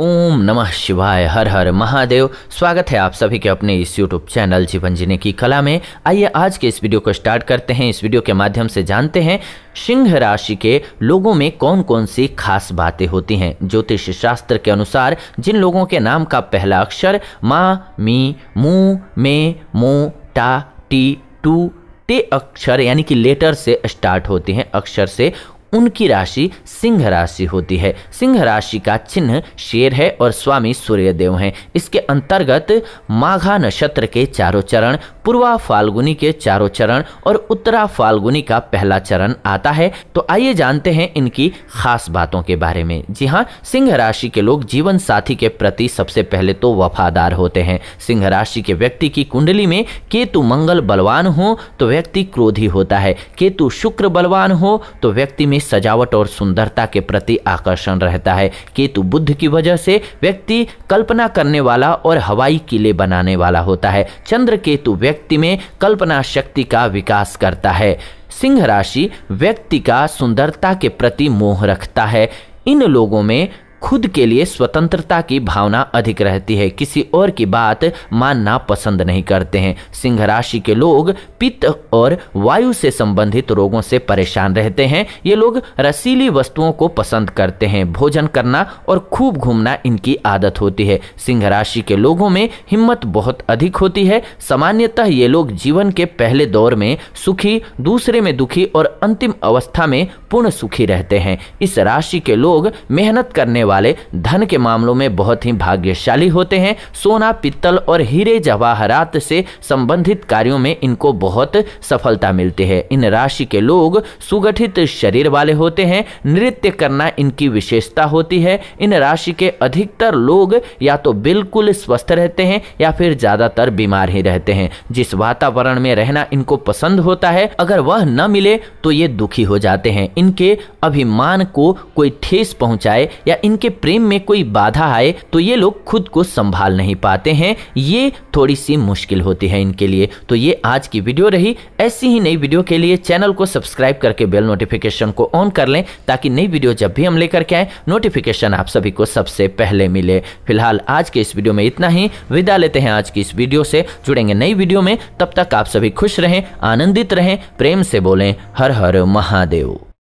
ओम नमः शिवाय हर हर महादेव स्वागत है आप सभी के अपने इस यूट्यूब चैनल जीवन जीने की कला में आइए आज के इस वीडियो को स्टार्ट करते हैं इस वीडियो के माध्यम से जानते हैं सिंह राशि के लोगों में कौन कौन सी खास बातें होती हैं ज्योतिष शास्त्र के अनुसार जिन लोगों के नाम का पहला अक्षर मा मी मू मे मो टा टी टू टे अक्षर यानी कि लेटर से स्टार्ट होती हैं अक्षर से उनकी राशि सिंह राशि होती है सिंह राशि का चिन्ह शेर है और स्वामी सूर्यदेव हैं इसके अंतर्गत माघा नक्षत्र के चारों चरण पूर्वा फाल्गुनी के चारों चरण और उत्तरा फाल्गुनी का पहला चरण आता है तो आइए जानते हैं इनकी खास बातों के बारे में जी हाँ सिंह राशि के लोग जीवन साथी के प्रति सबसे पहले तो वफादार होते हैं सिंह राशि के व्यक्ति की कुंडली में केतु मंगल बलवान हो तो व्यक्ति क्रोधी होता है केतु शुक्र बलवान हो तो व्यक्ति में सजावट और सुंदरता के प्रति आकर्षण रहता है केतु बुद्ध की वजह से व्यक्ति कल्पना करने वाला और हवाई किले बनाने वाला होता है चंद्र केतु व्यक्ति व्यक्ति में कल्पना शक्ति का विकास करता है सिंह राशि व्यक्ति का सुंदरता के प्रति मोह रखता है इन लोगों में खुद के लिए स्वतंत्रता की भावना अधिक रहती है किसी और की बात मानना पसंद नहीं करते हैं सिंह राशि के लोग पित्त और वायु से संबंधित रोगों से परेशान रहते हैं ये लोग रसीली वस्तुओं को पसंद करते हैं भोजन करना और खूब घूमना इनकी आदत होती है सिंह राशि के लोगों में हिम्मत बहुत अधिक होती है सामान्यतः ये लोग जीवन के पहले दौर में सुखी दूसरे में दुखी और अंतिम अवस्था में पूर्ण सुखी रहते हैं इस राशि के लोग मेहनत करने वाले वाले धन के मामलों में बहुत ही भाग्यशाली होते हैं सोना पित्तल और हीरे जवाहरात से संबंधित कार्यों में इनको बहुत सफलता मिलती है इन राशि के लोग सुगठित शरीर वाले होते हैं नृत्य करना इनकी विशेषता होती है इन राशि के अधिकतर लोग या तो बिल्कुल स्वस्थ रहते हैं या फिर ज्यादातर बीमार ही रहते हैं जिस वातावरण में रहना इनको पसंद होता है अगर वह न मिले तो ये दुखी हो जाते हैं इनके अभिमान को कोई ठेस पहुंचाए या इन उनके प्रेम में कोई बाधा आए तो ये लोग खुद को संभाल नहीं पाते हैं ये थोड़ी सी मुश्किल होती है इनके लिए तो ये आज की वीडियो रही ऐसी ही नई वीडियो के लिए चैनल को सब्सक्राइब करके बेल नोटिफिकेशन को ऑन कर लें ताकि नई वीडियो जब भी हम लेकर के आए नोटिफिकेशन आप सभी को सबसे पहले मिले फिलहाल आज के इस वीडियो में इतना ही विदा लेते हैं आज की इस वीडियो से जुड़ेंगे नई वीडियो में तब तक आप सभी खुश रहें आनंदित रहें प्रेम से बोलें हर हर महादेव